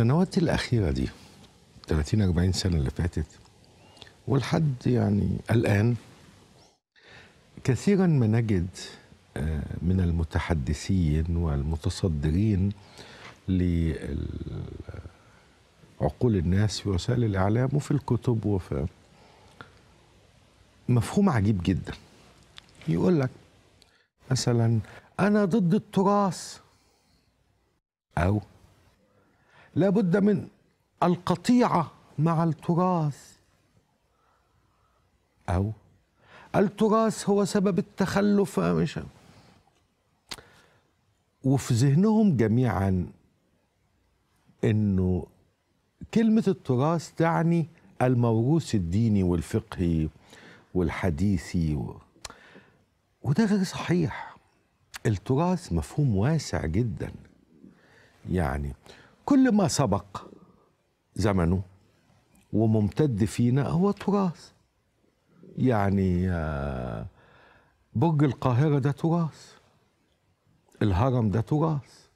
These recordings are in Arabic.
السنوات الأخيرة دي 30 40 سنة اللي فاتت ولحد يعني الآن كثيرا ما نجد آه، من المتحدثين والمتصدرين لعقول الناس في وسائل الإعلام وفي الكتب وفي مفهوم عجيب جدا يقول لك مثلا أنا ضد التراث أو لابد من القطيعة مع التراث أو التراث هو سبب التخلف مش وفي ذهنهم جميعا انه كلمة التراث تعني الموروث الديني والفقهي والحديثي و... وده غير صحيح التراث مفهوم واسع جدا يعني كل ما سبق زمنه وممتد فينا هو تراث يعني آه، برج القاهرة ده تراث الهرم ده تراث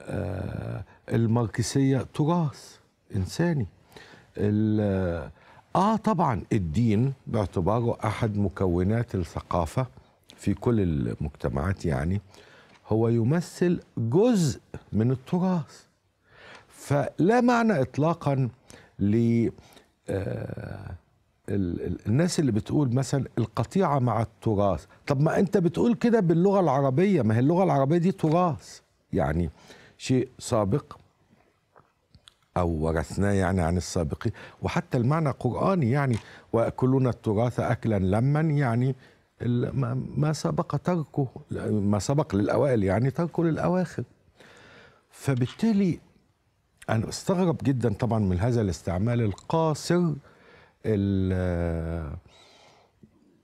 آه، الماركسية تراث إنساني آه،, آه طبعا الدين باعتباره أحد مكونات الثقافة في كل المجتمعات يعني هو يمثل جزء من التراث فلا معنى اطلاقا ل آه، الناس اللي بتقول مثلا القطيعة مع التراث طب ما انت بتقول كده باللغة العربية ما هي اللغة العربية دي تراث يعني شيء سابق أو ورثناه يعني عن السابقين وحتى المعنى قرآني يعني ويأكلون التراث أكلا لما يعني ما سبق تركه ما سبق للأوائل يعني تركه للأواخر فبالتالي أنا استغرب جدا طبعا من هذا الاستعمال القاصر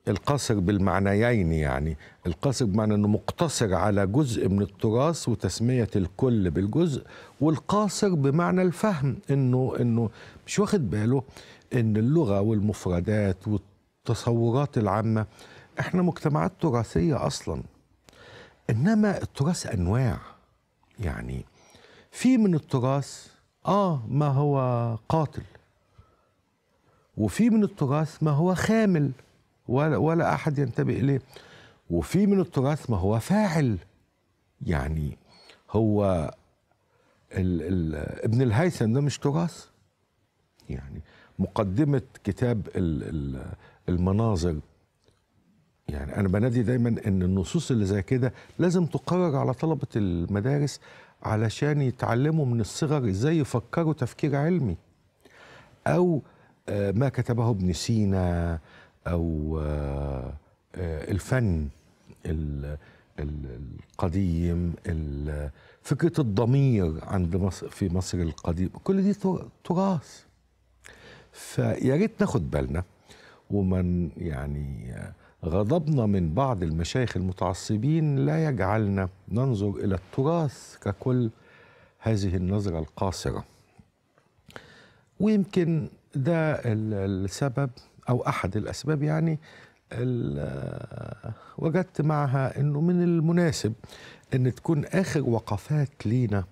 القاصر بالمعنيين يعني القاصر بمعنى أنه مقتصر على جزء من التراث وتسمية الكل بالجزء والقاصر بمعنى الفهم أنه, إنه مش واخد باله أن اللغة والمفردات والتصورات العامة احنا مجتمعات تراثيه اصلا انما التراث انواع يعني في من التراث اه ما هو قاتل وفي من التراث ما هو خامل ولا, ولا احد ينتبه اليه وفي من التراث ما هو فاعل يعني هو ال ال ابن الهيثم ده مش تراث يعني مقدمة كتاب الـ الـ المناظر يعني انا بنادي دايما ان النصوص اللي زي كده لازم تقرر على طلبه المدارس علشان يتعلموا من الصغر ازاي يفكروا تفكير علمي او آه، ما كتبه ابن سينا او آه، آه، الفن القديم فكره الضمير عند مصر في مصر القديم كل دي تراث فيا ريت ناخد بالنا ومن يعني غضبنا من بعض المشايخ المتعصبين لا يجعلنا ننظر الى التراث ككل هذه النظره القاصره ويمكن ده السبب او احد الاسباب يعني وجدت معها انه من المناسب ان تكون اخر وقفات لينا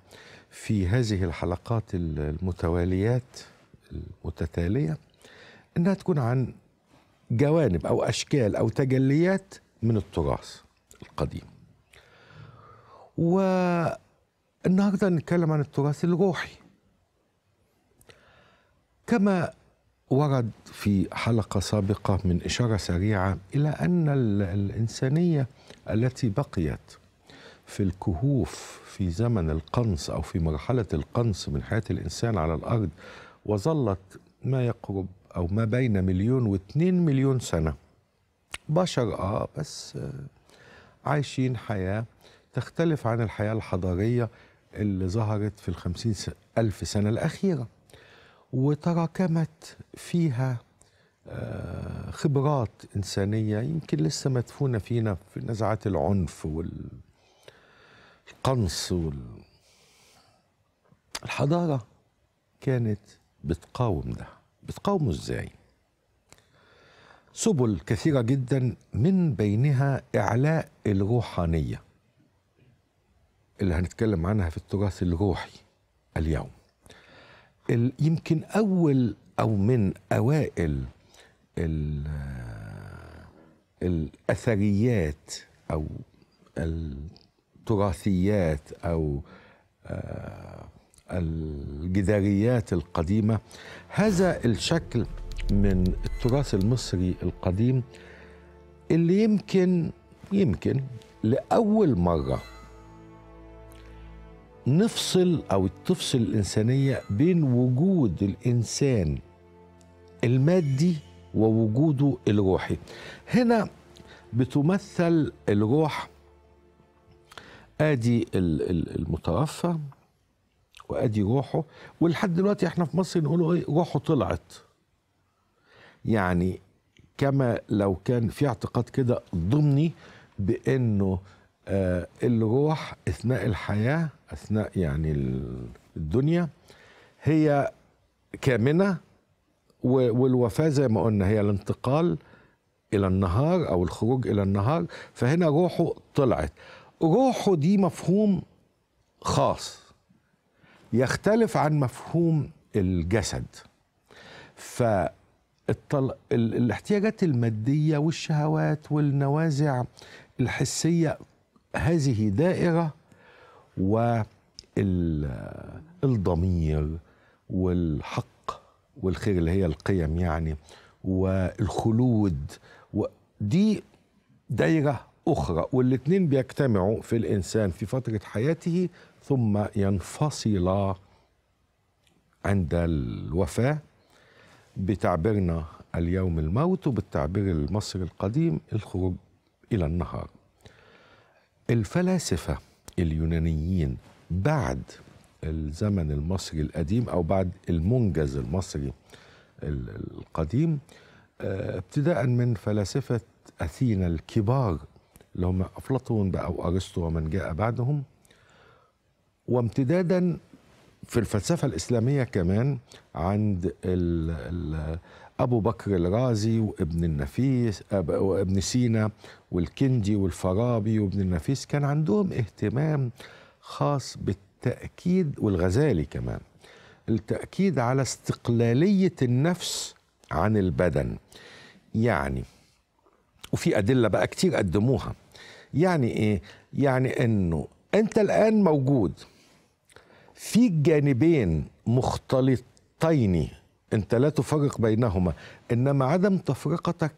في هذه الحلقات المتواليات المتتاليه انها تكون عن جوانب أو أشكال أو تجليات من التراث القديم والنهاردة نتكلم عن التراث الروحي كما ورد في حلقة سابقة من إشارة سريعة إلى أن الإنسانية التي بقيت في الكهوف في زمن القنص أو في مرحلة القنص من حياة الإنسان على الأرض وظلت ما يقرب أو ما بين مليون واثنين مليون سنة بشر آه بس آه، عايشين حياة تختلف عن الحياة الحضارية اللي ظهرت في الخمسين ألف سنة الأخيرة وتراكمت فيها آه، خبرات إنسانية يمكن لسه مدفونة فينا في نزعات العنف والقنص وال... الحضارة كانت بتقاوم ده بتقاومه ازاي سبل كثيرة جدا من بينها إعلاء الروحانية اللي هنتكلم عنها في التراث الروحي اليوم يمكن أول أو من أوائل الأثريات أو التراثيات أو آه، الجداريات القديمة هذا الشكل من التراث المصري القديم اللي يمكن يمكن لأول مرة نفصل أو تفصل الإنسانية بين وجود الإنسان المادي ووجوده الروحي هنا بتمثل الروح ادي المتوفى وادي روحه ولحد دلوقتي احنا في مصر نقول ايه روحه طلعت يعني كما لو كان في اعتقاد كده ضمني بانه آه الروح اثناء الحياه اثناء يعني الدنيا هي كامنه والوفاه زي ما قلنا هي الانتقال الى النهار او الخروج الى النهار فهنا روحه طلعت روحه دي مفهوم خاص يختلف عن مفهوم الجسد ف الاحتياجات الماديه والشهوات والنوازع الحسيه هذه دائره والضمير والحق والخير اللي هي القيم يعني والخلود ودي دايره اخرى والاثنين بيجتمعوا في الانسان في فتره حياته ثم ينفصلا عند الوفاه بتعبيرنا اليوم الموت وبالتعبير المصري القديم الخروج الى النهار الفلاسفه اليونانيين بعد الزمن المصري القديم او بعد المنجز المصري القديم آه، ابتداء من فلاسفه اثينا الكبار اللي هم افلاطون بقى وارسطو ومن جاء بعدهم وامتدادا في الفلسفة الإسلامية كمان عند ال ال أبو بكر الرازي وابن النفيس وابن سينا والكندي والفارابي وابن النفيس كان عندهم اهتمام خاص بالتأكيد والغزالي كمان التأكيد على استقلالية النفس عن البدن يعني وفي أدلة بقى كتير قدموها يعني إيه؟ يعني إنه أنت الآن موجود في جانبين مختلطين انت لا تفرق بينهما انما عدم تفرقتك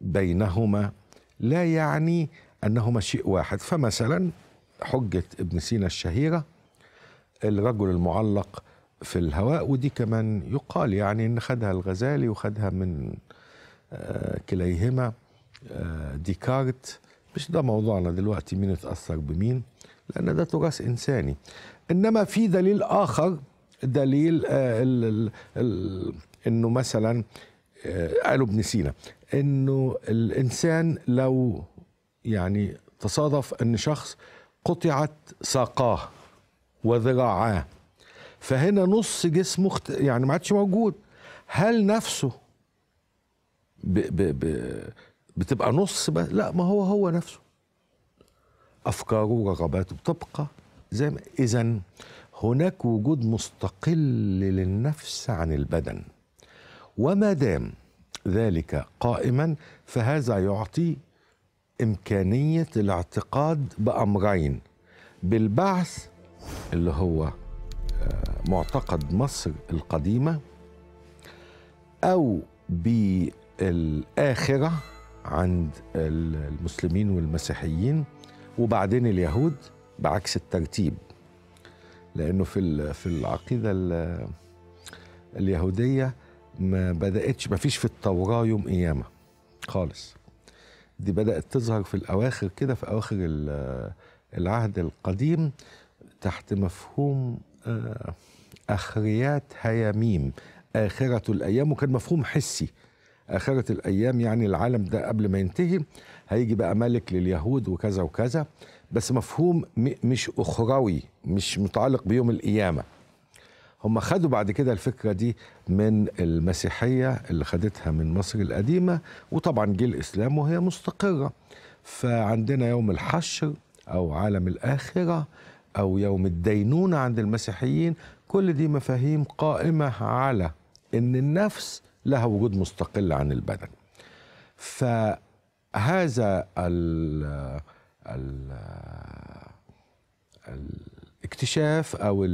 بينهما لا يعني انهما شيء واحد فمثلا حجه ابن سينا الشهيره الرجل المعلق في الهواء ودي كمان يقال يعني ان خدها الغزالي وخدها من آه، كليهما آه، ديكارت مش ده موضوعنا دلوقتي مين اتاثر بمين لان ده تراث انساني انما في دليل اخر دليل آه، ال ال انه مثلا آه، قالوا ابن سينا انه الانسان لو يعني تصادف ان شخص قطعت ساقاه وذراعاه فهنا نص جسمه يعني ما عادش موجود هل نفسه ب ب ب بتبقى نص بس لا ما هو هو نفسه افكاره ورغباته بتبقى زي ما اذا هناك وجود مستقل للنفس عن البدن وما دام ذلك قائما فهذا يعطي امكانيه الاعتقاد بامرين بالبعث اللي هو آه، معتقد مصر القديمه او بالاخره عند المسلمين والمسيحيين وبعدين اليهود بعكس الترتيب لانه في في العقيده اليهوديه ما بداتش ما فيش في التوراه يوم قيامه خالص دي بدات تظهر في الاواخر كده في اواخر العهد القديم تحت مفهوم آه، اخريات هياميم اخره الايام وكان مفهوم حسي آخرة الأيام يعني العالم ده قبل ما ينتهي هيجي بقى ملك لليهود وكذا وكذا بس مفهوم مش أخروي مش متعلق بيوم القيامة هم خدوا بعد كده الفكرة دي من المسيحية اللي خدتها من مصر القديمة وطبعا جه الإسلام وهي مستقرة فعندنا يوم الحشر أو عالم الآخرة أو يوم الدينونة عند المسيحيين كل دي مفاهيم قائمة على إن النفس لها وجود مستقل عن البدن فهذا ال ال الاكتشاف او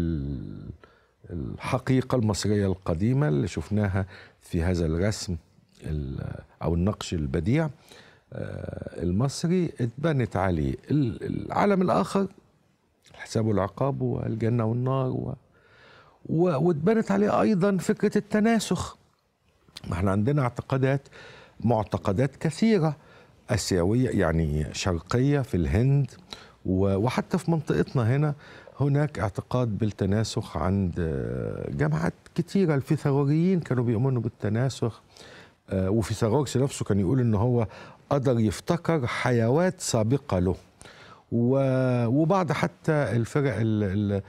الحقيقه المصريه القديمه اللي شفناها في هذا الرسم او النقش البديع آه، المصري اتبنت عليه العالم الاخر الحساب والعقاب والجنه والنار و... واتبنت عليه ايضا فكره التناسخ ما احنا عندنا اعتقادات معتقدات كثيرة آسيوية يعني شرقية في الهند وحتى في منطقتنا هنا هناك اعتقاد بالتناسخ عند آه، جماعات كثيرة الفيثاغوريين كانوا بيؤمنوا بالتناسخ آه، وفيثاغورس نفسه كان يقول ان هو قدر يفتكر حيوات سابقة له وبعض حتى الفرق اللي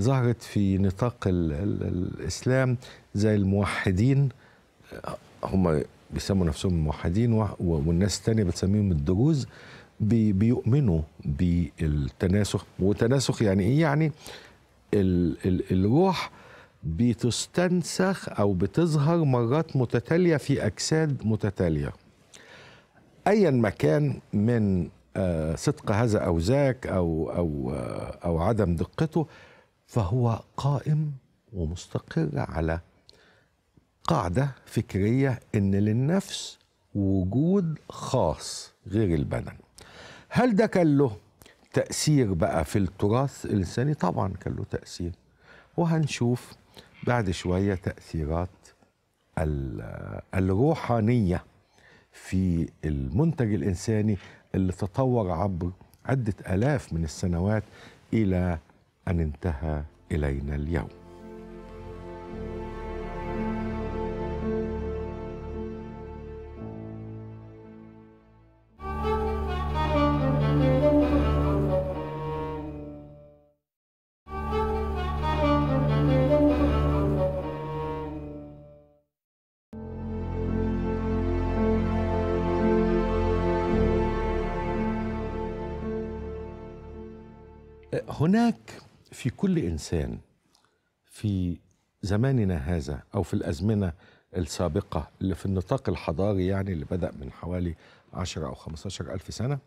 ظهرت في نطاق الإسلام زي الموحدين هم بيسموا نفسهم الموحدين والناس الثانيه بتسميهم الدروز بي بيؤمنوا بالتناسخ وتناسخ يعني ايه يعني ال ال الروح بتستنسخ او بتظهر مرات متتاليه في اجساد متتاليه ايا ما كان من آه، صدق هذا او ذاك او او آه، او عدم دقته فهو قائم ومستقر على قاعدة فكرية إن للنفس وجود خاص غير البدن هل ده كان له تأثير بقى في التراث الإنساني؟ طبعا كان له تأثير وهنشوف بعد شوية تأثيرات الروحانية في المنتج الإنساني اللي تطور عبر عدة آلاف من السنوات إلى أن انتهى إلينا اليوم هناك في كل انسان في زماننا هذا او في الازمنه السابقه اللي في النطاق الحضاري يعني اللي بدا من حوالي 10 او 15 الف سنه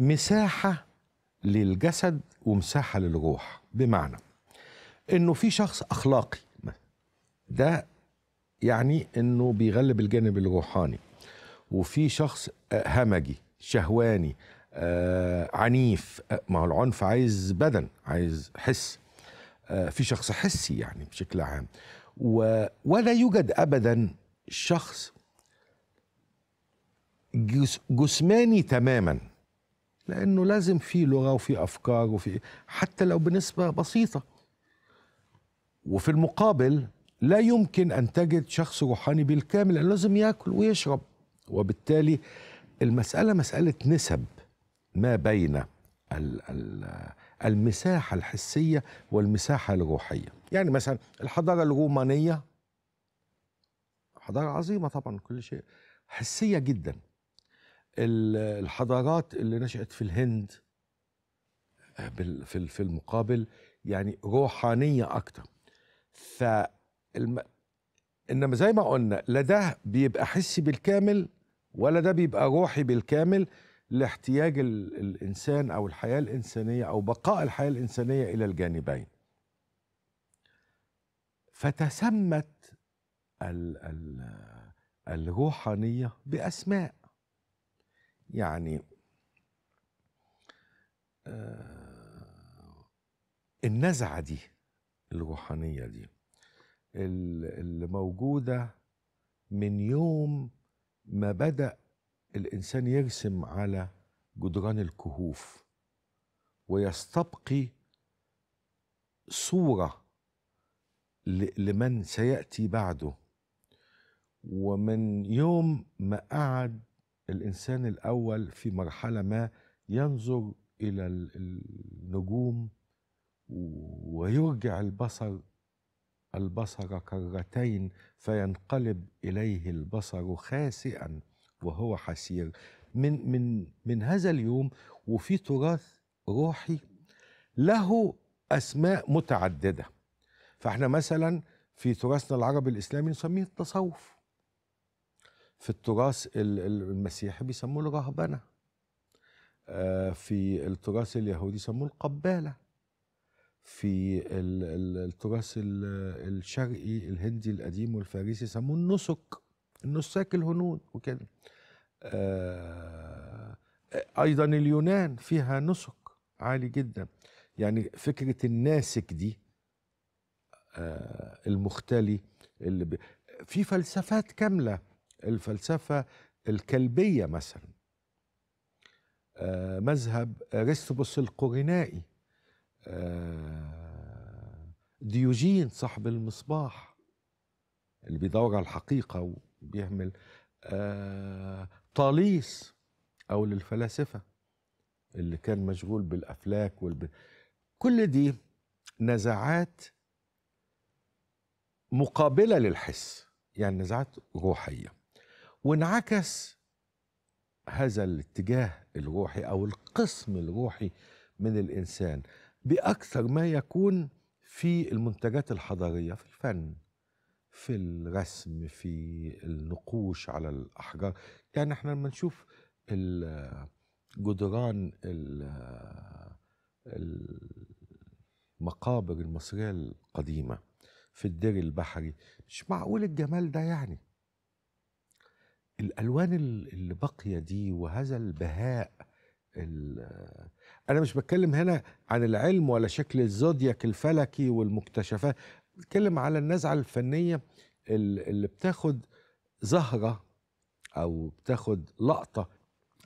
مساحه للجسد ومساحه للروح بمعنى انه في شخص اخلاقي ده يعني انه بيغلب الجانب الروحاني وفي شخص همجي شهواني آه، عنيف آه، ما هو العنف عايز بدن عايز حس آه، في شخص حسي يعني بشكل عام و... ولا يوجد ابدا شخص جس... جسماني تماما لانه لازم في لغه وفي افكار وفي حتى لو بنسبه بسيطه وفي المقابل لا يمكن ان تجد شخص روحاني بالكامل لازم ياكل ويشرب وبالتالي المساله مساله نسب ما بين المساحة الحسية والمساحة الروحية يعني مثلا الحضارة الرومانية حضارة عظيمة طبعا كل شيء حسية جدا الحضارات اللي نشأت في الهند في المقابل يعني روحانية أكتر ف إنما زي ما قلنا لا ده بيبقى حسي بالكامل ولا ده بيبقى روحي بالكامل لاحتياج الانسان او الحياه الانسانيه او بقاء الحياه الانسانيه الى الجانبين فتسمت الروحانيه باسماء يعني آه، النزعه دي الروحانيه دي اللي موجوده من يوم ما بدأ الانسان يرسم على جدران الكهوف ويستبقي صوره لمن سياتي بعده ومن يوم ما قعد الانسان الاول في مرحله ما ينظر الى النجوم ويرجع البصر البصر كرتين فينقلب اليه البصر خاسئا وهو حسير من من من هذا اليوم وفي تراث روحي له اسماء متعدده فاحنا مثلا في تراثنا العربي الاسلامي نسميه التصوف في التراث المسيحي بيسموه الرهبنه آه، في التراث اليهودي يسموه القباله في التراث الشرقي الهندي القديم والفارسي يسموه النسك النساك الهنود وكده آه، ايضا اليونان فيها نسك عالي جدا يعني فكره الناسك دي آه، المختلي اللي في فلسفات كامله الفلسفه الكلبيه مثلا آه، مذهب ارسطوبوس القرنائي ديوجين صاحب المصباح اللي بيدور على الحقيقه بيهمل آه طاليس او للفلاسفه اللي كان مشغول بالافلاك والب... كل دي نزعات مقابله للحس يعني نزعات روحيه وانعكس هذا الاتجاه الروحي او القسم الروحي من الانسان باكثر ما يكون في المنتجات الحضاريه في الفن في الرسم في النقوش على الأحجار يعني احنا لما نشوف جدران المقابر المصرية القديمة في الدير البحري مش معقول الجمال ده يعني الألوان اللي باقية دي وهذا البهاء أنا مش بتكلم هنا عن العلم ولا شكل الزودياك الفلكي والمكتشفات نتكلم على النزعه الفنيه اللي بتاخد زهره او بتاخد لقطه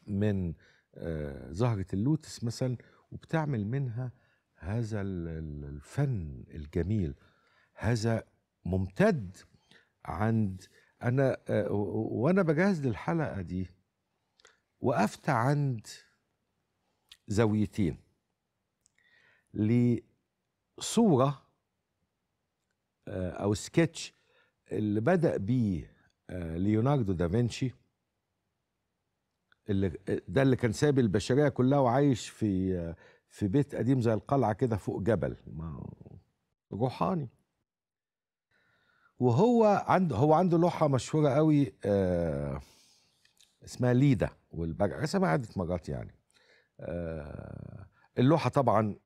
من آه، زهره اللوتس مثلا وبتعمل منها هذا الفن الجميل هذا ممتد عند انا آه، وانا بجهز للحلقه دي وقفت عند زاويتين لصوره آه، او سكتش اللي بدا بيه آه، ليوناردو دافنشي اللي ده اللي كان ساب البشريه كلها وعايش في آه، في بيت قديم زي القلعه كده فوق جبل روحاني وهو عنده هو عنده لوحه مشهوره قوي آه اسمها ليدا والبرق رسمها عده مرات يعني آه اللوحه طبعا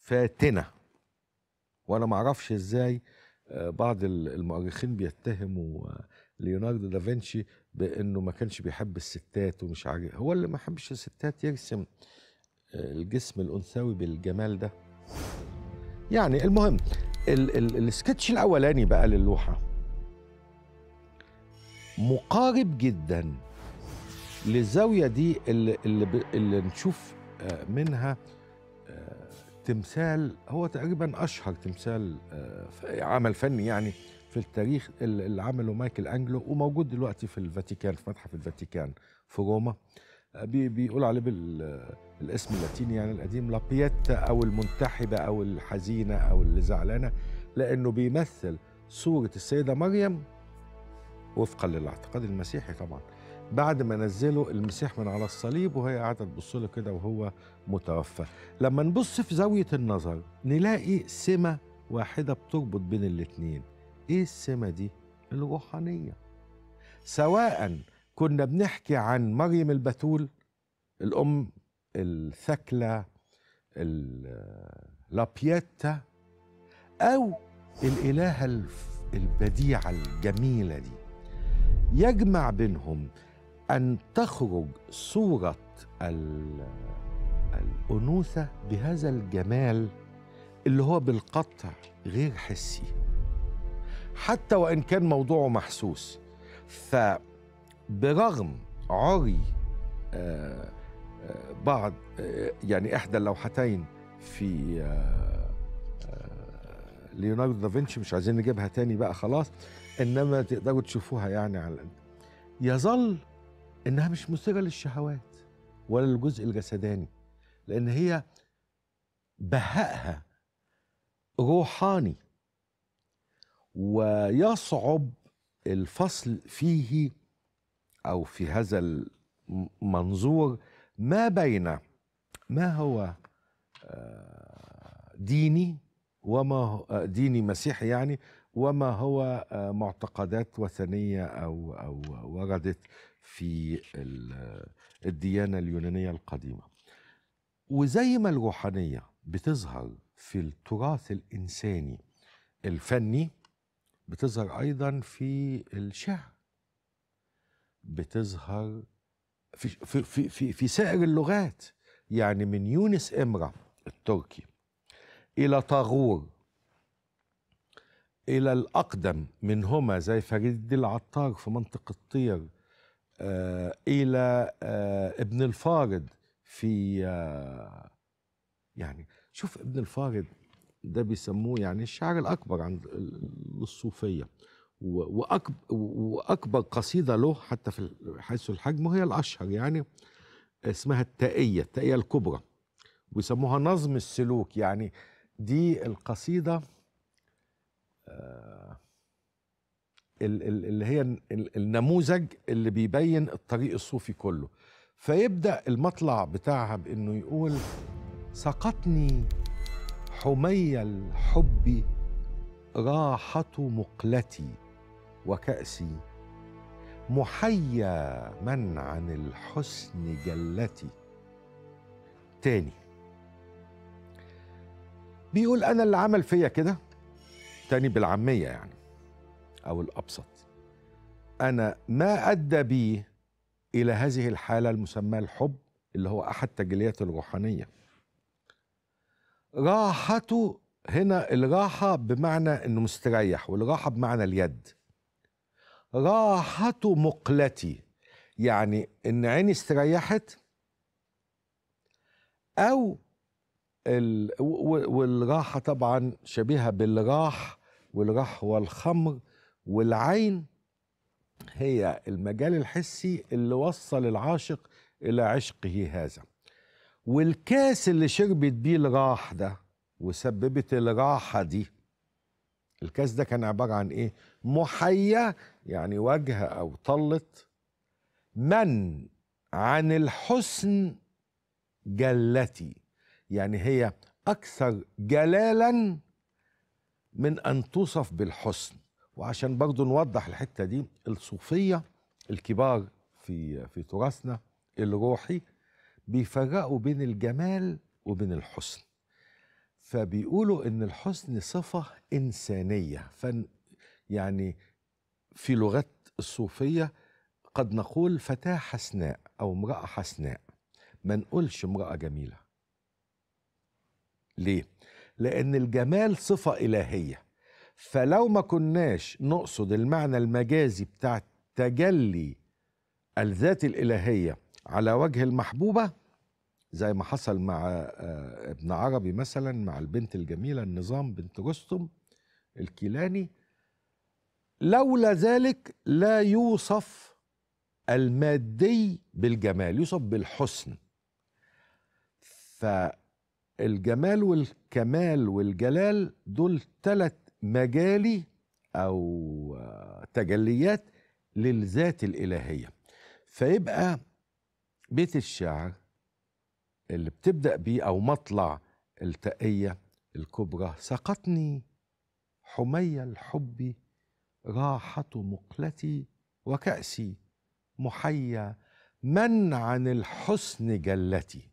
فاتنه وانا ما اعرفش ازاي آه، بعض المؤرخين بيتهموا آه، ليوناردو دافنشي بانه ما كانش بيحب الستات ومش عارف هو اللي ما حبش الستات يرسم آه، الجسم الانثوي بالجمال ده يعني المهم ال ال السكتش الاولاني بقى للوحه مقارب جدا للزاويه دي اللي, اللي, اللي نشوف منها تمثال هو تقريبا اشهر تمثال آه، عمل فني يعني في التاريخ اللي عمله مايكل انجلو وموجود دلوقتي في الفاتيكان في متحف الفاتيكان في روما آه، بيقول عليه بالاسم اللاتيني يعني القديم لابيتا او المنتحبه او الحزينه او اللي زعلانه لانه بيمثل صوره السيده مريم وفقا للاعتقاد المسيحي طبعا بعد ما نزلوا المسيح من على الصليب وهي قاعده تبص له كده وهو متوفى لما نبص في زاويه النظر نلاقي سمه واحده بتربط بين الاتنين ايه السمه دي الروحانيه سواء كنا بنحكي عن مريم البتول الام الثكله لابيتا او الالهه البديعه الجميله دي يجمع بينهم أن تخرج صورة الأنوثة بهذا الجمال اللي هو بالقطع غير حسي حتى وإن كان موضوعه محسوس فبرغم عري آه، آه، بعض آه، يعني إحدى اللوحتين في ليوناردو دافنشي مش عايزين نجيبها تاني بقى خلاص إنما تقدروا تشوفوها يعني على يظل انها مش مثيره للشهوات ولا للجزء الجسداني لان هي بهائها روحاني ويصعب الفصل فيه او في هذا المنظور ما بين ما هو آه، ديني وما آه، ديني مسيحي يعني وما هو آه، معتقدات وثنيه او او وردت في الديانه اليونانيه القديمه وزي ما الروحانيه بتظهر في التراث الانساني الفني بتظهر ايضا في الشعر بتظهر في في في في, في سائر اللغات يعني من يونس امره التركي الى طاغور الى الاقدم منهما زي فريد العطار في منطقه طير آه، الى آه، ابن الفارد في آه، يعني شوف ابن الفارد ده بيسموه يعني الشاعر الاكبر عند الصوفيه واكبر واكبر قصيده له حتى في حيث الحجم وهي الاشهر يعني اسمها التائيه التائيه الكبرى ويسموها نظم السلوك يعني دي القصيده آه اللي هي النموذج اللي بيبين الطريق الصوفي كله فيبدا المطلع بتاعها بانه يقول سقطني حمي الحب راحه مقلتي وكاسي محيا من عن الحسن جلتي تاني بيقول انا اللي عمل فيا كده تاني بالعاميه يعني أو الأبسط أنا ما أدى بي إلى هذه الحالة المسمى الحب اللي هو أحد تجليات الروحانية راحته هنا الراحة بمعنى أنه مستريح والراحة بمعنى اليد راحة مقلتي يعني ان عيني استريحت او والراحه طبعا شبيهه بالراح والراح هو الخمر والعين هي المجال الحسي اللي وصل العاشق إلى عشقه هذا والكاس اللي شربت بيه الراح ده وسببت الراحة دي الكاس ده كان عبارة عن إيه؟ محيا يعني وجه أو طلت من عن الحسن جلتي يعني هي أكثر جلالا من أن توصف بالحسن وعشان برضه نوضح الحته دي الصوفيه الكبار في في تراثنا الروحي بيفرقوا بين الجمال وبين الحسن فبيقولوا ان الحسن صفه انسانيه فن يعني في لغات الصوفيه قد نقول فتاه حسناء او امراه حسناء ما نقولش امراه جميله ليه لان الجمال صفه الهيه فلو ما كناش نقصد المعنى المجازي بتاع تجلي الذات الإلهية على وجه المحبوبة زي ما حصل مع آه، ابن عربي مثلا مع البنت الجميلة النظام بنت رستم الكيلاني لولا ذلك لا يوصف المادي بالجمال يوصف بالحسن فالجمال والكمال والجلال دول ثلاث مجالي او تجليات للذات الالهيه فيبقى بيت الشعر اللي بتبدا بيه او مطلع التقيه الكبرى سقطني حمي الحب راحه مقلتي وكاسي محيا من عن الحسن جلتي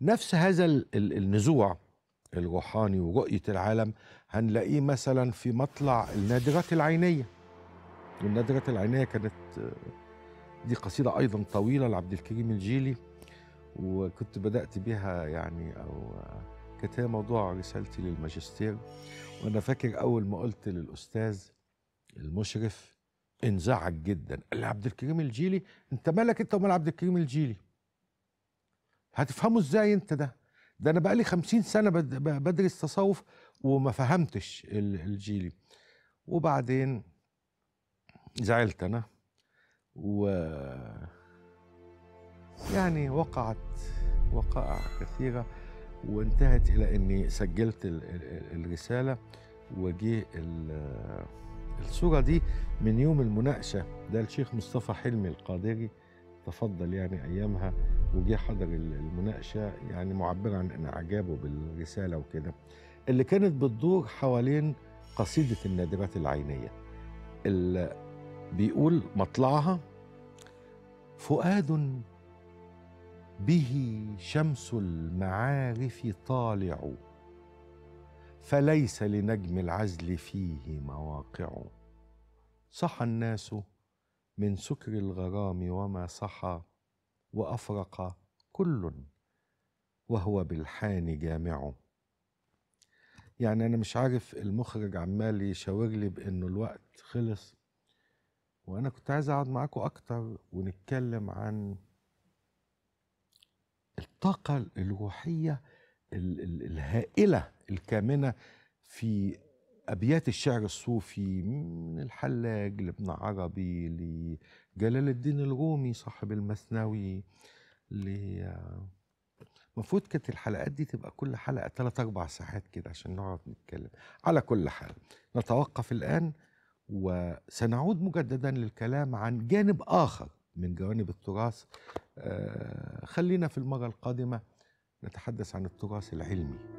نفس هذا النزوع الروحاني ورؤية العالم هنلاقيه مثلا في مطلع النادرات العينية والنادرات العينية كانت دي قصيدة أيضا طويلة لعبد الكريم الجيلي وكنت بدأت بها يعني أو كانت هي موضوع رسالتي للماجستير وأنا فاكر أول ما قلت للأستاذ المشرف انزعج جدا قال لي عبد الكريم الجيلي أنت مالك أنت ومال عبد الكريم الجيلي هتفهمه إزاي أنت ده ده انا بقى لي 50 سنه بدرس تصوف وما فهمتش الجيلي وبعدين زعلت انا و يعني وقعت وقائع كثيره وانتهت الى اني سجلت الرساله وجه الصوره دي من يوم المناقشه ده الشيخ مصطفى حلمي القادري تفضل يعني ايامها وجه حضر المناقشه يعني معبرا عن إعجابه بالرساله وكده اللي كانت بتدور حوالين قصيده النادرات العينيه اللي بيقول مطلعها فؤاد به شمس المعارف طالع فليس لنجم العزل فيه مواقع صحى الناس من سكر الغرام وما صحى وافرق كل وهو بالحان جامع يعني انا مش عارف المخرج عمال يشاور لي بانه الوقت خلص وانا كنت عايز اقعد معاكم اكتر ونتكلم عن الطاقه الروحيه الهائله الكامنه في ابيات الشعر الصوفي من الحلاج لابن عربي لجلال الدين الرومي صاحب المثنوي ل المفروض كانت الحلقات دي تبقى كل حلقه ثلاث اربع ساعات كده عشان نعرف نتكلم على كل حال نتوقف الان وسنعود مجددا للكلام عن جانب اخر من جوانب التراث آه، خلينا في المره القادمه نتحدث عن التراث العلمي